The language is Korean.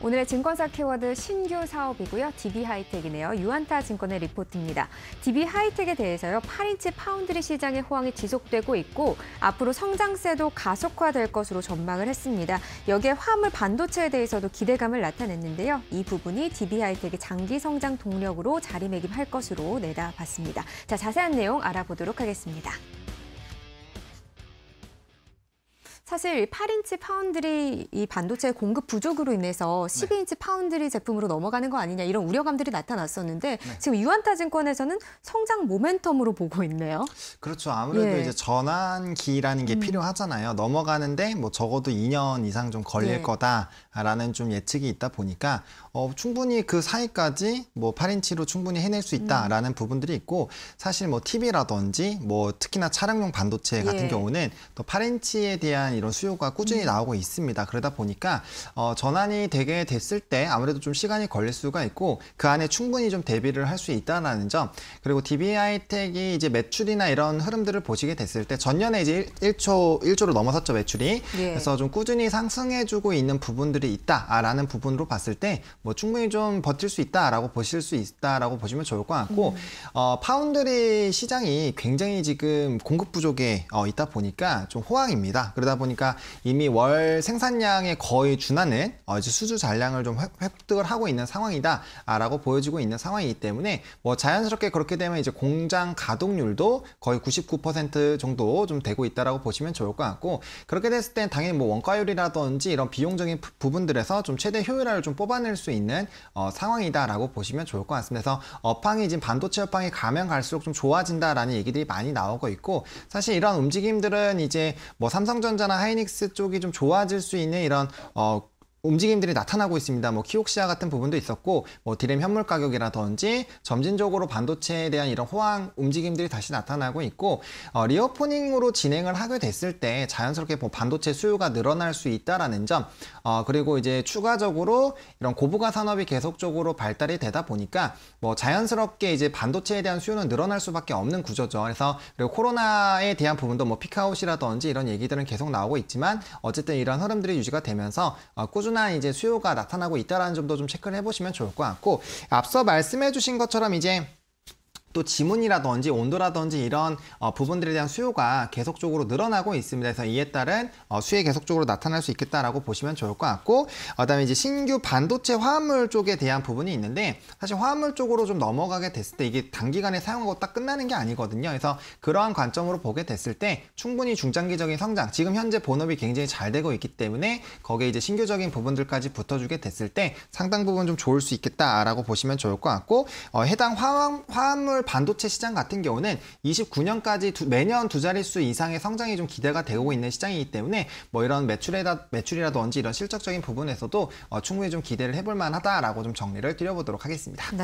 오늘의 증권사 키워드 신규 사업이고요. DB 하이텍이네요. 유한타 증권의 리포트입니다. DB 하이텍에 대해서요. 8인치 파운드리 시장의 호황이 지속되고 있고 앞으로 성장세도 가속화될 것으로 전망을 했습니다. 여기에 화물 반도체에 대해서도 기대감을 나타냈는데요. 이 부분이 DB 하이텍의 장기 성장 동력으로 자리매김할 것으로 내다봤습니다. 자, 자세한 내용 알아보도록 하겠습니다. 사실 8인치 파운드리 이 반도체 공급 부족으로 인해서 12인치 네. 파운드리 제품으로 넘어가는 거 아니냐 이런 우려감들이 나타났었는데 네. 지금 유한타증권에서는 성장 모멘텀으로 보고 있네요. 그렇죠. 아무래도 예. 이제 전환기라는 게 음. 필요하잖아요. 넘어가는데 뭐 적어도 2년 이상 좀 걸릴 예. 거다라는 좀 예측이 있다 보니까 어, 충분히 그 사이까지 뭐 8인치로 충분히 해낼 수 있다라는 음. 부분들이 있고 사실 뭐 TV라든지 뭐 특히나 차량용 반도체 같은 예. 경우는 또 8인치에 대한 이런 이런 수요가 꾸준히 음. 나오고 있습니다. 그러다 보니까 어, 전환이 되게 됐을 때 아무래도 좀 시간이 걸릴 수가 있고 그 안에 충분히 좀 대비를 할 수 있다라는 점 그리고 d b i 이텍이 이제 매출이나 이런 흐름들을 보시게 됐을 때 전년에 이제 1, 초 1조를 넘어섰죠 매출이 예. 그래서 좀 꾸준히 상승해주고 있는 부분들이 있다라는 부분으로 봤을 때 뭐 충분히 좀 버틸 수 있다라고 보실 수 있다라고 보시면 좋을 것 같고 음. 어, 파운드리 시장이 굉장히 지금 공급 부족에 어, 있다 보니까 좀 호황입니다. 그러다 보니 보니까 그러니까 이미 월 생산량의 거의 준하는 어, 이제 수주 잔량을 좀 획득을 하고 있는 상황이다라고 보여지고 있는 상황이기 때문에 뭐 자연스럽게 그렇게 되면 이제 공장 가동률도 거의 99% 정도 좀 되고 있다라고 보시면 좋을 것 같고 그렇게 됐을 땐 당연히 뭐 원가율이라든지 이런 비용적인 부분들에서 좀 최대 효율화를 좀 뽑아낼 수 있는 어, 상황이다라고 보시면 좋을 것 같습니다. 그래서 업황이 지금 반도체 업황이 가면 갈수록 좀 좋아진다라는 얘기들이 많이 나오고 있고 사실 이런 움직임들은 이제 뭐 삼성전자나 하이닉스 쪽이 좀 좋아질 수 있는 이런 어, 움직임들이 나타나고 있습니다. 뭐 키옥시아 같은 부분도 있었고 뭐 디램 현물 가격이라든지 점진적으로 반도체에 대한 이런 호황 움직임들이 다시 나타나고 있고 어, 리어포닝으로 진행을 하게 됐을 때 자연스럽게 뭐 반도체 수요가 늘어날 수 있다라는 점 어, 그리고 이제 추가적으로 이런 고부가 산업이 계속적으로 발달이 되다 보니까 뭐 자연스럽게 이제 반도체에 대한 수요는 늘어날 수밖에 없는 구조죠. 그래서 그리고 코로나에 대한 부분도 뭐 피카웃이라든지 이런 얘기들은 계속 나오고 있지만 어쨌든 이런 흐름들이 유지가 되면서 어, 꾸준히 꾸준한 이제 수요가 나타나고 있다라는 점도 좀 체크를 해보시면 좋을 것 같고 앞서 말씀해주신 것처럼 이제 또 지문이라든지 온도라든지 이런 어, 부분들에 대한 수요가 계속적으로 늘어나고 있습니다. 그래서 이에 따른 어, 수혜 계속적으로 나타날 수 있겠다라고 보시면 좋을 것 같고 그다음에 이제 신규 반도체 화합물 쪽에 대한 부분이 있는데 사실 화합물 쪽으로 좀 넘어가게 됐을 때 이게 단기간에 사용하고 딱 끝나는 게 아니거든요. 그래서 그러한 관점으로 보게 됐을 때 충분히 중장기적인 성장 지금 현재 본업이 굉장히 잘 되고 있기 때문에 거기에 이제 신규적인 부분들까지 붙어주게 됐을 때 상당 부분 좀 좋을 수 있겠다라고 보시면 좋을 것 같고 어, 해당 화합, 화합물 반도체 시장 같은 경우는 29년까지 두, 매년 두 자릿수 이상의 성장이 좀 기대가 되고 있는 시장이기 때문에 뭐 이런 매출에다, 매출이라든지 이런 실적적인 부분에서도 어, 충분히 좀 기대를 해볼 만하다라고 좀 정리를 드려보도록 하겠습니다. 네.